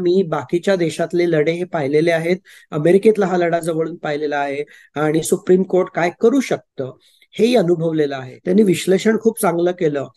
मी बाकीच्या देशातले लढे हे पाहिलेले आहेत अमेरिकेतला हा लढा जवळून पाहिलेला आहे आणि सुप्रीम कोर्ट काय करू शकतं हेही अनुभवलेलं आहे त्यांनी विश्लेषण खूप चांगलं केलं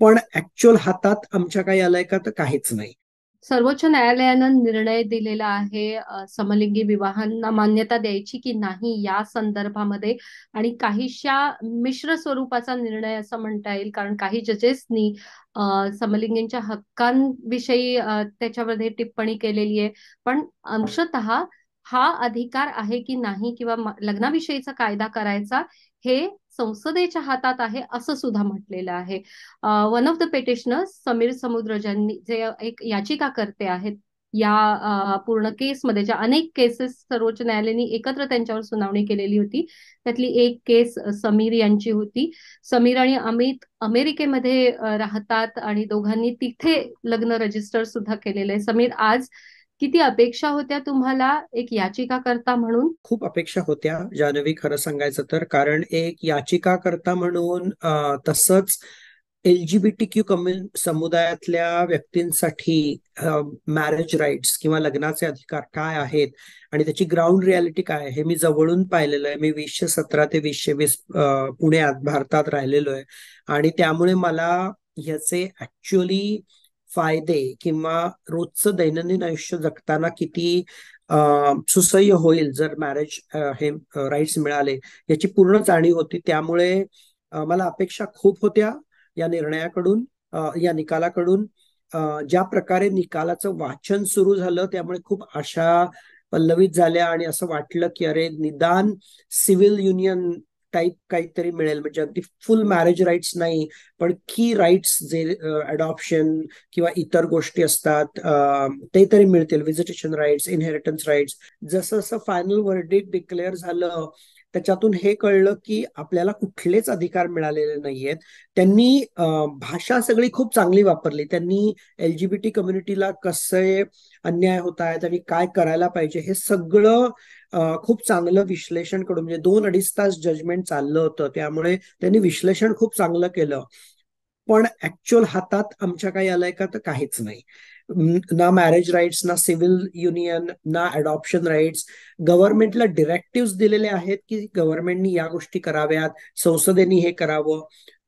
पण ऍक्च्युअल हातात आमच्या काही आलंय का तर काहीच नाही सर्वोच्च न्यायालयानं निर्णय दिलेला आहे समलिंगी विवाहांना मान्यता द्यायची की नाही या संदर्भामध्ये आणि काहीशा मिश्र स्वरूपाचा निर्णय असं म्हणता येईल कारण काही जजेसनी समलिंगींच्या हक्कांविषयी त्याच्यामध्ये टिप्पणी केलेली आहे पण अंशत हा अधिकार आहे की नाही किंवा लग्नाविषयीचा कायदा करायचा हे संसदेच्या हातात आहे असं सुद्धा म्हटलेलं आहे one of the petitioners Sameer ज्यांनी जे एक याचिका करते आहेत या पूर्ण केसमध्ये ज्या अनेक केसेस सर्वोच्च न्यायालयाने एकत्र त्यांच्यावर सुनावणी केलेली होती त्यातली एक केस समीर यांची होती समीर आणि अमित अमेरिकेमध्ये राहतात आणि दोघांनी तिथे लग्न रजिस्टर सुद्धा केलेलं आहे समीर आज किती अपेक्षा होत्या तुम्हाला एक याचिकाकर्ता म्हणून खूप अपेक्षा होत्या जानवी खरं सांगायचं तर कारण एक याचिकाकर्ता म्हणून तसंच एलजीबीटी क्यू कम्यु समुदायातल्या व्यक्तींसाठी मॅरेज राईट्स किंवा लग्नाचे अधिकार काय आहेत आणि त्याची ग्राउंड रियालिटी काय आहे मी जवळून पाहिलेलं आहे मी वीसशे सतरा ते वीसशे वीस पुण्यात भारतात राहिलेलो आहे आणि त्यामुळे मला याचे ऍक्च्युअली फायदे किंवा रोजच दैनंदिन आयुष्य जगताना किती सुसह्य होईल जर मॅरेज हे राईट्स मिळाले याची पूर्ण जाणीव होती त्यामुळे मला अपेक्षा खूप होत्या या निर्णयाकडून या निकालाकडून ज्या प्रकारे निकालाचं वाचन सुरू झालं त्यामुळे खूप आशा पल्लवित झाल्या आणि असं वाटलं की अरे निदान सिव्हिल युनियन टाईप काहीतरी मिळेल म्हणजे अगदी फुल मॅरेज राईट्स नाही पण की राईट्स जे अडॉप्शन किंवा इतर गोष्टी असतात ते तरी मिळतील विजिटेशन राईट्स इनहेरिटन्स राईट्स जसं जसं फायनल वर्डिक डिक्लेअर झालं त्याच्यातून हे कळलं की आपल्याला कुठलेच अधिकार मिळालेले नाहीयेत त्यांनी भाषा सगळी खूप चांगली वापरली त्यांनी एलजीबीटी कम्युनिटीला कसे अन्याय होत आहेत आणि काय करायला पाहिजे हे सगळं खूप चांगलं विश्लेषण करून म्हणजे दोन अडीच तास जजमेंट चाललं होतं त्यामुळे त्यांनी विश्लेषण खूप चांगलं केलं पण ऍक्च्युअल हातात आमच्या काही आलंय का तर काहीच नाही ना मॅरेज राईट्स ना सिव्हिल युनियन ना अडॉप्शन राईट्स गव्हर्नमेंटला डिरेक्टिव्ह दिलेले आहेत की गव्हर्नमेंटनी या गोष्टी कराव्यात संसदेनी हे करावं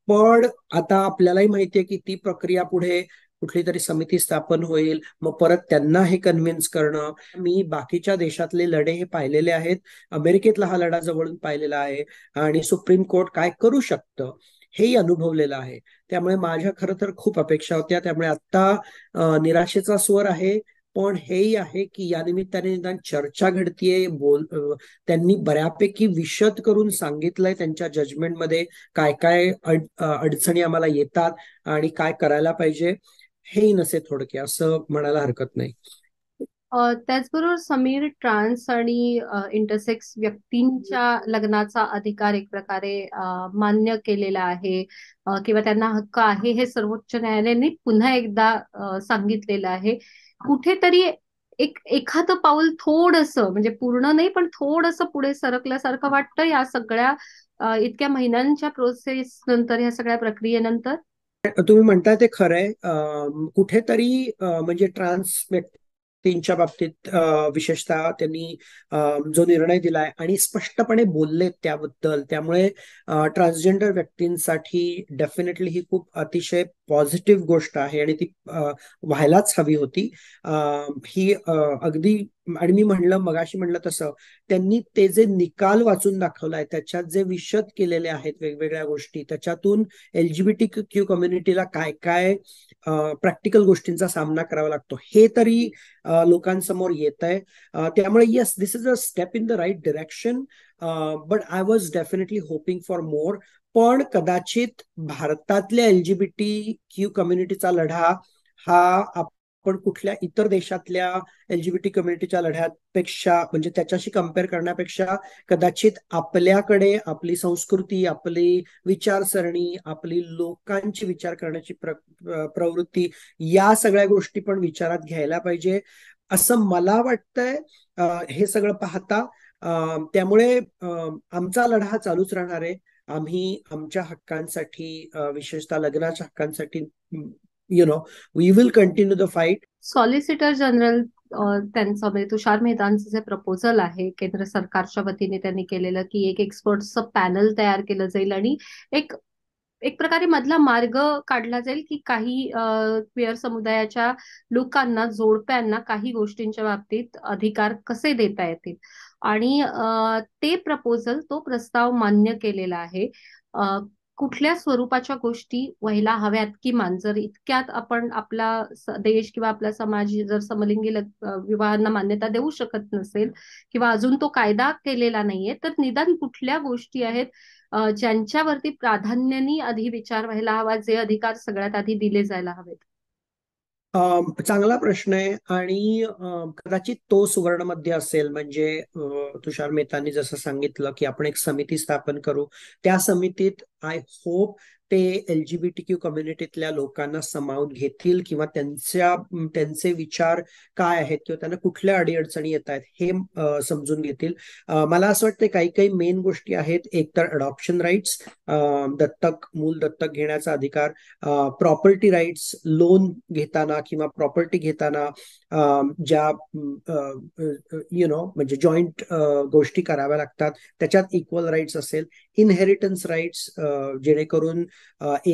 पण आता आपल्यालाही माहितीये की ती प्रक्रिया पुढे कुठली तरी समिती स्थापन होईल मग परत त्यांना हे कन्व्हिन्स करणं मी बाकीच्या देशातले लढे हे पाहिलेले आहेत अमेरिकेतला हा लढा जवळून पाहिलेला आहे आणि सुप्रीम कोर्ट काय करू शकतं हेही अनुभवलेलं आहे त्यामुळे माझ्या खर तर खूप अपेक्षा होत्या त्यामुळे आत्ता निराशेचा स्वर आहे पण हेही आहे की या निमित्ताने निदान चर्चा घडतीये बोल त्यांनी बऱ्यापैकी विशद करून सांगितलंय त्यांच्या जजमेंटमध्ये काय काय अडचणी आम्हाला येतात आणि काय करायला पाहिजे हेही नसे थोडके असं म्हणायला हरकत नाही त्याचबरोबर समीर ट्रान्स आणि इंटरसेक्स व्यक्तींच्या लग्नाचा अधिकार एक प्रकारे मान्य केलेला आहे किंवा त्यांना हक्क आहे हे सर्वोच्च न्यायालयाने पुन्हा एकदा सांगितलेलं आहे कुठेतरी एक एखादं पाऊल थोडस म्हणजे पूर्ण नाही पण थोडस पुढे सरकल्यासारखं वाटतं या सगळ्या इतक्या महिन्यांच्या प्रोसेस नंतर या सगळ्या प्रक्रियेनंतर तुम्ही म्हणता ते खरंय कुठेतरी म्हणजे ट्रान्स व्यक्ती त्यांच्या बाबतीत विशेषतः त्यांनी जो निर्णय दिलाय आणि स्पष्टपणे बोलले त्याबद्दल त्यामुळे ट्रान्सजेंडर व्यक्तींसाठी डेफिनेटली ही खूप अतिशय पॉझिटिव्ह गोष्ट आहे आणि ती व्हायलाच हवी होती ही अगदी आणि मी म्हणलं मगाशी म्हणलं तसं त्यांनी ते जे निकाल वाचून दाखवलाय त्याच्यात जे विशद केलेले आहेत वेगवेगळ्या गोष्टी त्याच्यातून एलजीबीटी क्यू कम्युनिटीला काय काय प्रॅक्टिकल गोष्टींचा सामना करावा लागतो हे तरी लोकांसमोर येत आहे त्यामुळे yes this is a step in the right direction but I was definitely hoping for more पण कदाचित भारतातल्या एलजीबीटी क्यू कम्युनिटीचा लढा हा पण कुठल्या इतर देशातल्या एलजीबीटी कम्युनिटीच्या लढ्यापेक्षा म्हणजे त्याच्याशी कम्पेअर करण्यापेक्षा कदाचित आपल्याकडे आपली संस्कृती आपली विचारसरणी आपली लोकांची विचार करण्याची प्र प्रवृत्ती या सगळ्या गोष्टी पण विचारात घ्यायला पाहिजे असं मला वाटतंय हे सगळं पाहता त्यामुळे आमचा लढा चालूच राहणार आहे आम्ही आमच्या हक्कांसाठी विशेषतः लग्नाच्या हक्कांसाठी you know we will continue the solicitor general त्यांचं म्हणजे तुषार मेहतांचं जे प्रपोजल आहे केंद्र सरकारच्या वतीने त्यांनी केलेलं की एक एक्सपर्टचं पॅनल तयार केलं जाईल आणि एक एक प्रकारे मधला मार्ग काढला जाईल की काही क्विअर समुदायाच्या लोकांना जोडप्यांना काही गोष्टींच्या बाबतीत अधिकार कसे देता येतील आणि ते प्रपोजल तो प्रस्ताव मान्य केलेला आहे कुठल्या स्वरूपाच्या गोष्टी व्हायला हव्यात किमान जर इतक्यात आपण आपला देश किंवा आपला समाज जर समलिंगी विवाहांना मान्यता देऊ शकत नसेल किंवा अजून तो कायदा केलेला नाहीये तर निदान कुठल्या गोष्टी आहेत ज्यांच्यावरती प्राधान्याने आधी विचार व्हायला हवा जे अधिकार सगळ्यात आधी दिले जायला हवेत चांगला प्रश्न आहे आणि कदाचित तो सुवर्णमध्ये असेल म्हणजे तुषार मेहतांनी जसं सांगितलं की आपण एक समिती स्थापन करू त्या समितीत आय होप ते एलजीबीटी क्यू कम्युनिटीतल्या लोकांना समावून घेतील किंवा त्यांच्या त्यांचे विचार काय आहेत किंवा त्यांना कुठल्या अडीअडचणी येत आहेत हे समजून घेतील मला असं वाटतं काही काही मेन गोष्टी आहेत एकतर अडॉप्शन राईट्स दत्तक मूल दत्तक घेण्याचा अधिकार प्रॉपर्टी राईट्स लोन घेताना किंवा प्रॉपर्टी घेताना ज्या यु नो म्हणजे जॉईंट गोष्टी कराव्या लागतात त्याच्यात इक्वल राईट्स असेल इनहेरिटन्स राईट्स जेणेकरून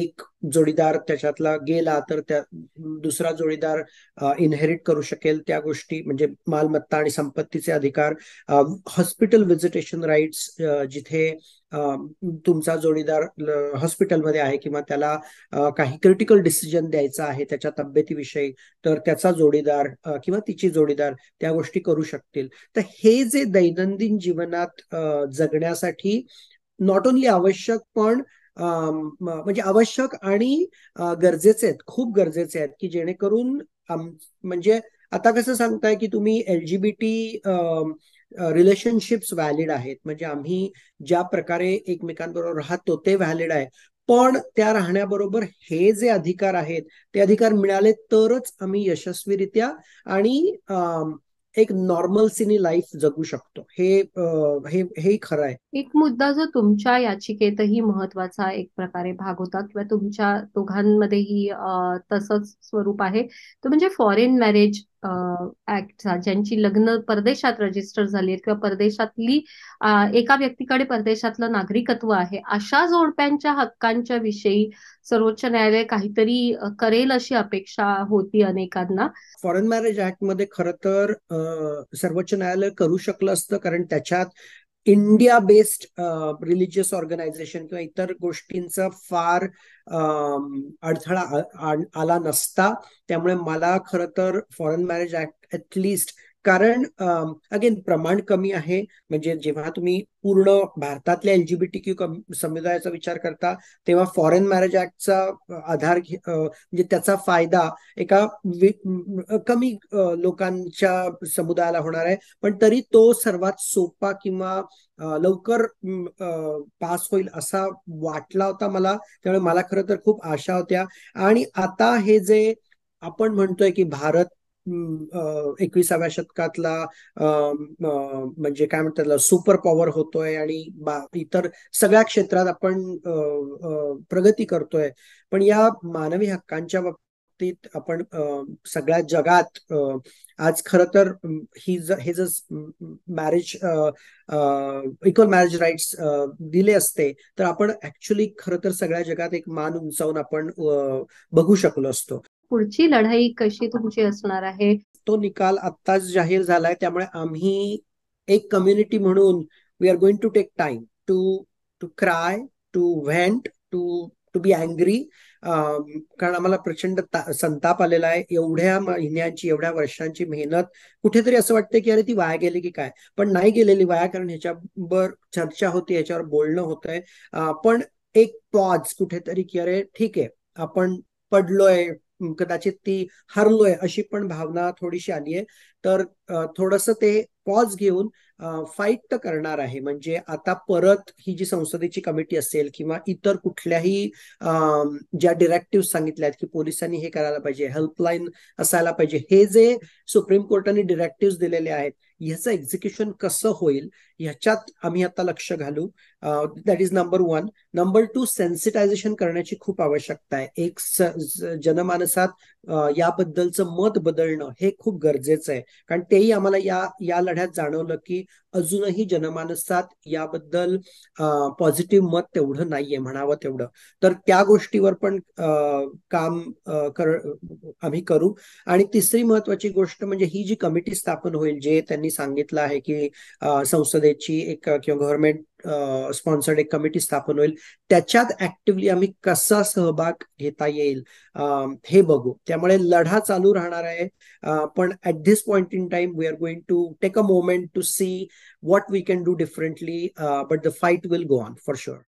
एक जोडीदार त्याच्यातला गेला तर त्या दुसरा जोडीदार इनहेरिट करू शकेल त्या गोष्टी म्हणजे मालमत्ता आणि संपत्तीचे अधिकार हॉस्पिटल व्हिजिटेशन राईट्स जिथे तुमचा जोडीदार हॉस्पिटलमध्ये आहे किंवा त्याला काही क्रिटिकल डिसिजन द्यायचा आहे त्याच्या तब्येतीविषयी तर त्याचा जोडीदार किंवा तिची जोडीदार त्या गोष्टी करू शकतील तर हे जे दैनंदिन जीवनात जगण्यासाठी नॉट ओनली आवश्यक पण म्हणजे आवश्यक आणि गरजेचे आहेत खूप गरजेचे आहेत की जेणेकरून म्हणजे आता कसं सांगताय की तुम्ही एलजीबीटी रिलेशनशिप्स व्हॅलिड आहेत म्हणजे आम्ही ज्या प्रकारे एकमेकांबरोबर राहतो ते व्हॅलिड आहे पण त्या राहण्याबरोबर हे जे अधिकार आहेत ते अधिकार मिळाले तरच आम्ही यशस्वीरित्या आणि एक नॉर्मल सिनी लाइफ जगू शकतो हे हे हे खरं आहे एक मुद्दा जो तुमच्या याचिकेतही महत्वाचा एक प्रकारे भाग होता किंवा तुमच्या दोघांमध्येही तसंच स्वरूप आहे तो म्हणजे फॉरेन मॅरेज ऍक्ट ज्यांची लग्न परदेशात रजिस्टर झाली आहेत किंवा परदेशातली एका व्यक्तीकडे परदेशातलं नागरिकत्व आहे अशा जोडप्यांच्या हक्कांच्या विषयी सर्वोच्च न्यायालय काहीतरी करेल अशी अपेक्षा होती अनेकांना फॉरेन मॅरेज ऍक्ट मध्ये खर तर सर्वोच्च न्यायालय करू शकलं असतं कारण त्याच्यात इंडिया बेस्ड रिलीजियस ऑर्गनायझेशन किंवा इतर गोष्टींचा फार अडथळा आला नसता त्यामुळे मला खरं तर फॉरेन मॅरेज ऍक्ट ऍटलिस्ट कारण अगेन प्रमाण कमी आहे म्हणजे जेव्हा तुम्ही पूर्ण भारतातल्या एलजीबीटी क्यू समुदायाचा विचार करता तेव्हा फॉरेन मॅरेज ऍक्टचा आधार म्हणजे त्याचा फायदा एका कमी लोकांच्या समुदायाला होणार आहे पण तरी तो सर्वात सोपा किंवा लवकर पास होईल असा वाटला होता मला त्यामुळे मला खरं तर खूप आशा होत्या आणि आता हे जे आपण म्हणतोय की भारत एकविसाव्या शतकातला म्हणजे काय म्हणतात सुपर पॉवर होतोय आणि इतर सगळ्या क्षेत्रात आपण प्रगती करतोय पण या मानवी हक्कांच्या बाबतीत आपण सगळ्या जगात आज खर तर ही हे जर मॅरेज इक्वल मॅरेज राईट्स दिले असते तर आपण ऍक्च्युली खर तर सगळ्या जगात एक मान उंचावून आपण बघू शकलो असतो पुढची लढाई कशी तुमची असणार आहे तो निकाल आत्ताच जाहीर झालाय त्यामुळे आम्ही एक कम्युनिटी म्हणून we are going to take time to to cry to vent to to be angry कारण आम्हाला प्रचंड संताप आलेला आहे एवढ्या महिन्यांची एवढ्या वर्षांची मेहनत कुठेतरी असं वाटतं की अरे ती वाया गेली की काय पण नाही गेलेली वाया कारण ह्याच्यावर चर्चा होती ह्याच्यावर बोलणं होतंय पण एक पॉज कुठेतरी की अरे ठीक आहे आपण पडलोय कदाचित ती हरलोय अशी पण भावना थोडीशी आली आहे तर थोडस ते पॉज घेऊन फाईट करणार आहे म्हणजे आता परत ही जी संसदेची कमिटी असेल किंवा इतर कुठल्याही ज्या डिरेक्टिव्ह सांगितल्या आहेत की पोलिसांनी हे करायला पाहिजे हेल्पलाईन असायला पाहिजे हे जे सुप्रीम कोर्टाने डिरेक्टिव्ह दिलेले आहेत ह्याचं एक्झिक्युशन कसं होईल ह्याच्यात आम्ही आता लक्ष घालू that is number one number two sensitization करण्याची खूप आवश्यकता आहे एक जनमानसात याबद्दलचं मत बदलणं हे खूप गरजेचं आहे कारण तेही आम्हाला या या लढ्यात जाणवलं की अजूनही जनमानसात याबद्दल पॉझिटिव्ह मत तेवढं नाहीये म्हणावं तेवढं तर त्या गोष्टीवर पण काम कर आम्ही करू आणि तिसरी महत्वाची गोष्ट म्हणजे ही जी कमिटी स्थापन होईल जे त्यांनी सांगितलं आहे की संसदेची एक किंवा गव्हर्नमेंट स्पॉन्सर्ड एक कमिटी स्थापन होईल त्याच्यात ऍक्टिव्हली आम्ही कसा सहभाग घेता येईल हे बघू त्यामुळे लढा चालू राहणार आहे पण at this point in time we are going to take a moment to see what we can do differently but the fight will go on for sure